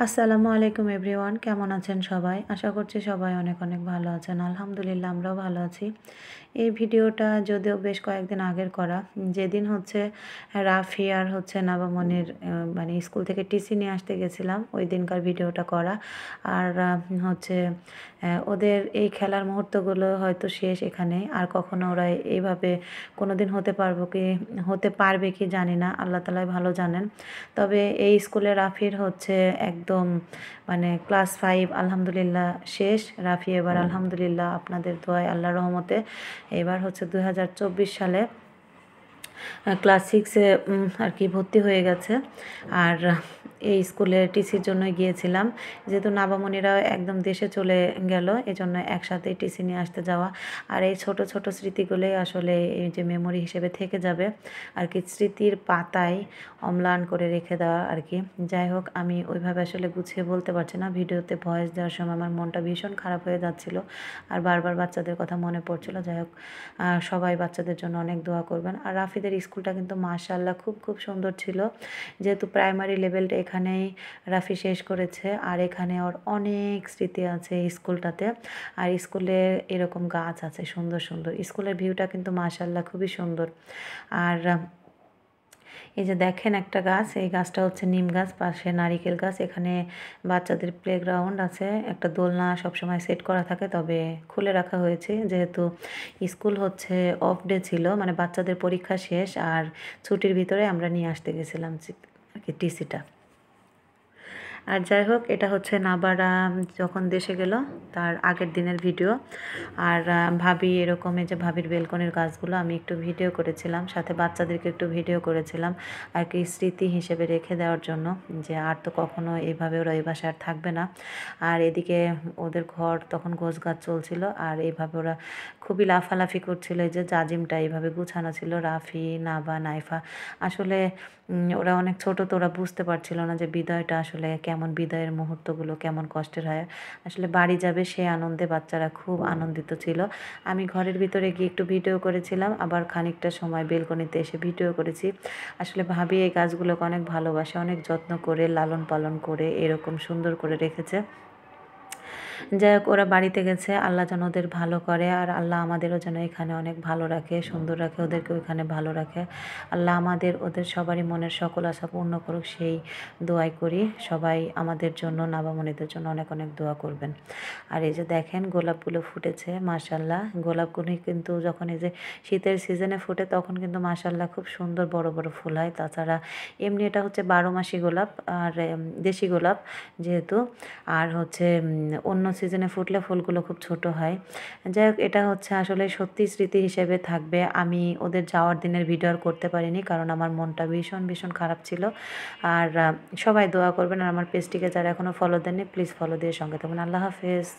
আসসালামু আলাইকুম এভরিওয়ান কেমন আছেন সবাই আশা করছি সবাই অনেক অনেক ভালো আছেন আলহামদুলিল্লাহ আমরাও ভালো আছি এই ভিডিওটা যদিও বেশ কয়েকদিন আগের করা যেদিন হচ্ছে রাফি আর হচ্ছে নাবামনির মানে স্কুল থেকে টিসি নিয়ে আসতে গেছিলাম ওই দিনকার ভিডিওটা করা আর হচ্ছে ওদের এই খেলার মুহূর্তগুলো হয়তো শেষ এখানে আর কখনো ওরা এইভাবে কোনো দিন হতে পারবো কি হতে পারবে কি জানি না আল্লাহ তালাই ভালো জানেন তবে এই স্কুলে রাফির হচ্ছে এক একদম মানে ক্লাস ফাইভ আলহামদুলিল্লাহ শেষ রাফি এবার আলহামদুলিল্লাহ আপনাদের দোয়ায় আল্লাহ রহমতে এবার হচ্ছে দু সালে ক্লাস সিক্সে আর কি ভর্তি হয়ে গেছে আর এই স্কুলের টিসির জন্য গিয়েছিলাম যেহেতু নাবামণিরা একদম দেশে চলে গেল এজন্য একসাথে টিসি নিয়ে আসতে যাওয়া আর এই ছোট ছোট স্মৃতিগুলোই আসলে এই যে মেমোরি হিসেবে থেকে যাবে আর কি স্মৃতির পাতায় অম্লান করে রেখে দেওয়া আর কি যাই হোক আমি ওইভাবে আসলে গুছিয়ে বলতে পারছি না ভিডিওতে ভয়েস দেওয়ার সময় আমার মনটা ভীষণ খারাপ হয়ে যাচ্ছিল আর বারবার বাচ্চাদের কথা মনে পড়ছিল যাই হোক সবাই বাচ্চাদের জন্য অনেক দোয়া করবেন আর রাফিদের স্কুলটা কিন্তু মাশাল্লাহ খুব খুব সুন্দর ছিল যেহেতু প্রাইমারি লেভেলটা এখানেই রাফি শেষ করেছে আর এখানে ওর অনেক স্মৃতি আছে স্কুলটাতে আর স্কুলে এরকম গাছ আছে সুন্দর সুন্দর স্কুলের ভিউটা কিন্তু মাশাল্লাহ খুবই সুন্দর আর এই যে দেখেন একটা গাছ এই গাছটা হচ্ছে নিম গাছ পাশে নারিকেল গাছ এখানে বাচ্চাদের প্লেগ্রাউন্ড আছে একটা দোলনা সবসময় সেট করা থাকে তবে খুলে রাখা হয়েছে যেহেতু স্কুল হচ্ছে অফ ডে ছিল মানে বাচ্চাদের পরীক্ষা শেষ আর ছুটির ভিতরে আমরা নিয়ে আসতে গেছিলাম আর কি টিসিটা আর যাই হোক এটা হচ্ছে নাবারা যখন দেশে গেল তার আগের দিনের ভিডিও আর ভাবি এরকম যে ভাবির বেলকনির গাছগুলো আমি একটু ভিডিও করেছিলাম সাথে বাচ্চাদেরকে একটু ভিডিও করেছিলাম আর কি স্মৃতি হিসেবে রেখে দেওয়ার জন্য যে আর তো কখনো এভাবে ওরা এই বাসায় আর থাকবে না আর এদিকে ওদের ঘর তখন গোছ গাছ চলছিল আর এইভাবে ওরা খুবই লাফালাফি করছিল যে জাজিমটা এইভাবে গুছানো ছিল রাফি নাবা নাইফা আসলে ওরা অনেক ছোট তো ওরা বুঝতে পারছিল না যে বিদয়টা আসলে কেমন বিদায়ের মুহূর্তগুলো কেমন কষ্টের হয় আসলে বাড়ি যাবে সে আনন্দে বাচ্চারা খুব আনন্দিত ছিল আমি ঘরের ভিতরে গিয়ে একটু ভিডিও করেছিলাম আবার খানিকটা সময় বেলকনিতে এসে ভিডিও করেছি আসলে ভাবি এই গাছগুলোকে অনেক ভালোবাসে অনেক যত্ন করে লালন পালন করে এরকম সুন্দর করে রেখেছে যাই হোক ওরা বাড়িতে গেছে আল্লাহ যেন ওদের ভালো করে আর আল্লাহ আমাদেরও যেন এখানে অনেক ভালো রাখে সুন্দর রাখে ওদেরকেও এখানে ভালো রাখে আল্লাহ আমাদের ওদের সবারই মনের সকল আশা পূর্ণ করুক সেই দোয়াই করি সবাই আমাদের জন্য নাবামণিদের জন্য অনেক অনেক দোয়া করবেন আর এই যে দেখেন গোলাপগুলো ফুটেছে মাশাল্লাহ গোলাপগুলি কিন্তু যখন এই যে শীতের সিজনে ফুটে তখন কিন্তু মাশাল্লাহ খুব সুন্দর বড় বড় ফুল হয় তাছাড়া এমনি এটা হচ্ছে বারো মাসি গোলাপ আর দেশি গোলাপ যেহেতু আর হচ্ছে অন্য সিজনে ফুটলে ফুলগুলো খুব ছোট হয় যাই হোক এটা হচ্ছে আসলে সত্যি স্মৃতি হিসেবে থাকবে আমি ওদের যাওয়ার দিনের ভিডিও আর করতে পারিনি কারণ আমার মনটা ভীষণ ভীষণ খারাপ ছিল আর সবাই দোয়া করবেন আর আমার পেজটিকে যারা এখনও ফলো দেননি প্লিজ ফলো দিয়ে সঙ্গে থাকবেন আল্লাহ হাফেজ